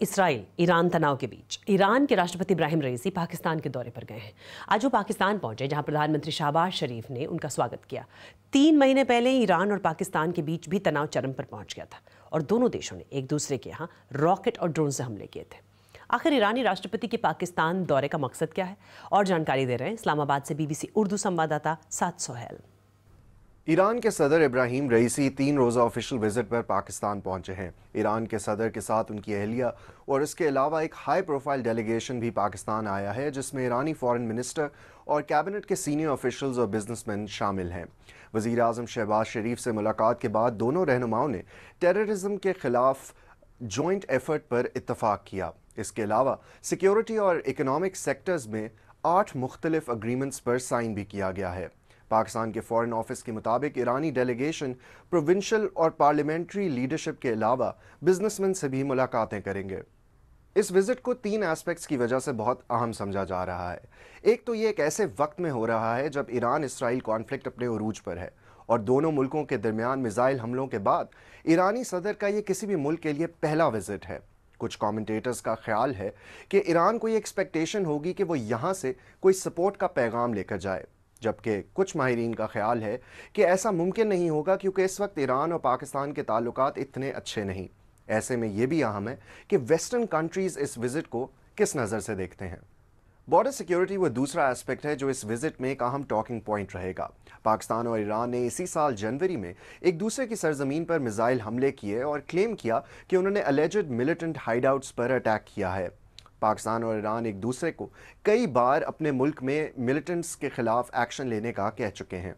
اسرائیل ایران تناؤ کے بیچ ایران کے راشٹرپتی ابراہیم رئیسی پاکستان کے دورے پر گئے ہیں آج وہ پاکستان پہنچے جہاں پردان منتری شاہباز شریف نے ان کا سواگت کیا تین مہینے پہلے ایران اور پاکستان کے بیچ بھی تناؤ چرم پر پہنچ گیا تھا اور دونوں دیشوں نے ایک دوسرے کے یہاں راکٹ اور ڈرون سے حملے کیے تھے آخر ایرانی راشٹرپتی کے پاکستان دورے کا مقصد کیا ہے اور جانکاری دے رہے ہیں اسلام آباد سے بی بی سی اردو سواددات سات سہیل ایران کے صدر ابراہیم رئیسی تین روزہ آفیشل وزٹ پر پاکستان پہنچے ہیں ایران کے صدر کے ساتھ ان کی اہلیہ اور اس کے علاوہ ایک ہائی پروفائل ڈیلیگیشن بھی پاکستان آیا ہے جس میں ایرانی فورن منسٹر اور کیبنٹ کے سینئر آفیشلز اور بزنس مین شامل ہیں وزیر اعظم شہباز شریف سے ملاقات کے بعد دونوں رہنماؤں نے ٹیررزم کے خلاف جوائنٹ ایفرٹ پر اتفاق کیا اس کے علاوہ سیکیورٹی اور اکنامک سیکٹرز میں آٹھ مختلف اگریمنٹس پر سائن بھی کیا گیا ہے پاکستان کے فورن آفس کے مطابق ایرانی ڈیلیگیشن پروونشل اور پارلیمنٹری لیڈرشپ کے علاوہ بزنس مین سے بھی ملاقاتیں کریں گے اس وزٹ کو تین کی وجہ سے بہت اہم سمجھا جا رہا ہے ایک تو یہ ایک ایسے وقت میں ہو رہا ہے جب ایران اسرائیل کانفلکٹ اپنے عروج پر ہے اور دونوں ملکوں کے درمیان میزائل حملوں کے بعد ایرانی صدر کا یہ کسی بھی ملک کے لیے پہلا وزٹ ہے کچھ کامنٹیٹرز کا خیال ہے کہ ایران کو یہ ایکسپیکٹیشن ہوگی کہ وہ یہاں سے کوئی سپورٹ کا پیغام لے کر جائے جبکہ کچھ ماہرین کا خیال ہے کہ ایسا ممکن نہیں ہوگا کیونکہ اس وقت ایران اور پاکستان کے تعلقات اتنے اچھے نہیں ایسے میں یہ بھی اہم ہے کہ ویسٹرن کنٹریز اس وزٹ کو کس نظر سے دیکھتے ہیں بارڈر سیکیورٹی وہ دوسرا اسپیکٹ ہے جو اس وزٹ میں ایک اہم ٹاکنگ پوائنٹ رہے گا پاکستان اور ایران نے اسی سال جنوری میں ایک دوسرے کی سرزمین پر میزائل حملے کیے اور کلیم کیا کہ انہوں نے الیجڈ ملیٹنٹ ہائیڈ آؤٹس پر اٹیک کیا ہے پاکستان اور ایران ایک دوسرے کو کئی بار اپنے ملک میں ملیٹنٹس کے خلاف ایکشن لینے کا کہہ چکے ہیں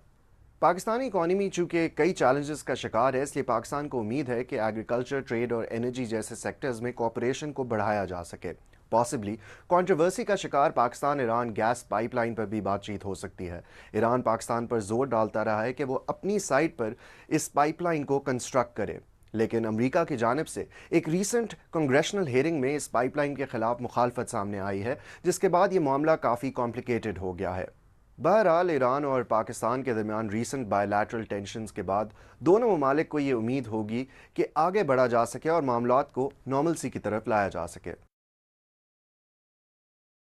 پاکستانی اکانومی چونکہ کئی چیلنجز کا شکار ہے اس لیے پاکستان کو امید ہے کہ ایگریکلچر ٹریڈ اور انرجی جیسے سیکٹرز میں کوپریشن کو بڑھایا جا سکے پاسبلی کانٹرورسی کا شکار Pakistan Iran gas pipeline پر بھی بات چیت ہو سکتی ہے ایران پاکستان پر زور ڈالتا رہا ہے کہ وہ اپنی سائٹ پر اس پائپ لائن کو کنسٹرکٹ کرے لیکن امریکہ کی جانب سے ایک ریسنٹ کنگریشنل ہیرنگ میں اس پائپ لائن کے خلاف مخالفت سامنے آئی ہے جس کے بعد یہ معاملہ کافی کامپلیکیٹڈ ہو گیا ہے بہرحال ایران اور پاکستان کے درمیان ریسنٹ بائی لیٹرل ٹینشنز کے بعد دونوں ممالک کو یہ امید ہوگی کہ آگے بڑھا جا سکے اور معاملات کو نارملسی کی طرف لایا جا سکے